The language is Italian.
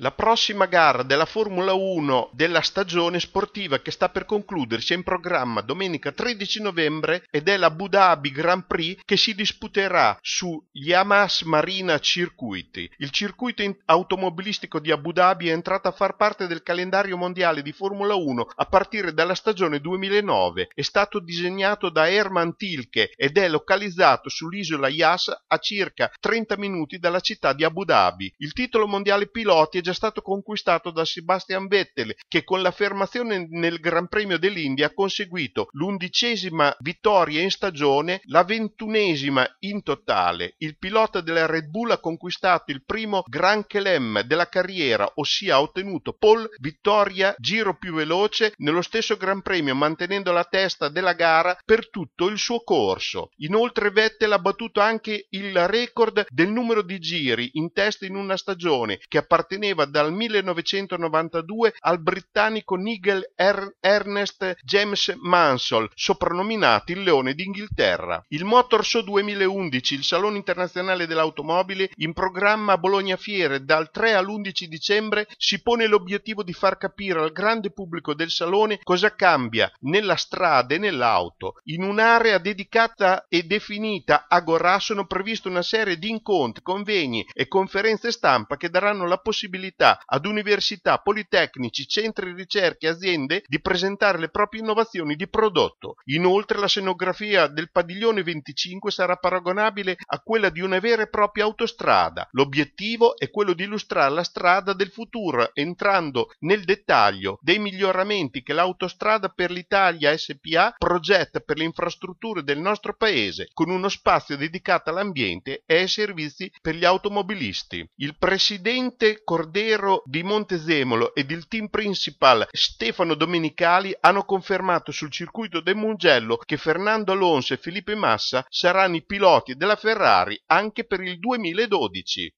La prossima gara della Formula 1 della stagione sportiva che sta per concludersi è in programma domenica 13 novembre ed è l'Abu Dhabi Grand Prix che si disputerà su Yamas Marina Circuiti. Il circuito automobilistico di Abu Dhabi è entrato a far parte del calendario mondiale di Formula 1 a partire dalla stagione 2009. È stato disegnato da Herman Tilke ed è localizzato sull'isola Yas a circa 30 minuti dalla città di Abu Dhabi. Il titolo mondiale piloti è già stato conquistato da Sebastian Vettel, che con l'affermazione nel Gran Premio dell'India ha conseguito l'undicesima vittoria in stagione, la ventunesima in totale. Il pilota della Red Bull ha conquistato il primo Gran Chelem della carriera, ossia ha ottenuto pole, vittoria, giro più veloce nello stesso Gran Premio, mantenendo la testa della gara per tutto il suo corso. Inoltre Vettel ha battuto anche il record del numero di giri in testa in una stagione che apparteneva apparteneva dal 1992 al britannico Nigel er- Ernest James Mansell, soprannominato il Leone d'Inghilterra. Il Motorso 2011, il Salone Internazionale dell'Automobile, in programma a Bologna Fiere dal 3 all'11 dicembre, si pone l'obiettivo di far capire al grande pubblico del Salone cosa cambia nella strada e nell'auto. In un'area dedicata e definita Agorà sono previste una serie di incontri, convegni e conferenze stampa che daranno la possibilità possibilità ad università, politecnici, centri di ricerca e aziende di presentare le proprie innovazioni di prodotto. Inoltre la scenografia del padiglione 25 sarà paragonabile a quella di una vera e propria autostrada. L'obiettivo è quello di illustrare la strada del futuro entrando nel dettaglio dei miglioramenti che l'autostrada per l'Italia SPA progetta per le infrastrutture del nostro paese con uno spazio dedicato all'ambiente e ai servizi per gli automobilisti. Il presidente Cordero Cordero di Montesemolo ed il team principal Stefano Domenicali hanno confermato sul circuito del Mugello che Fernando Alonso e Felipe Massa saranno i piloti della Ferrari anche per il 2012.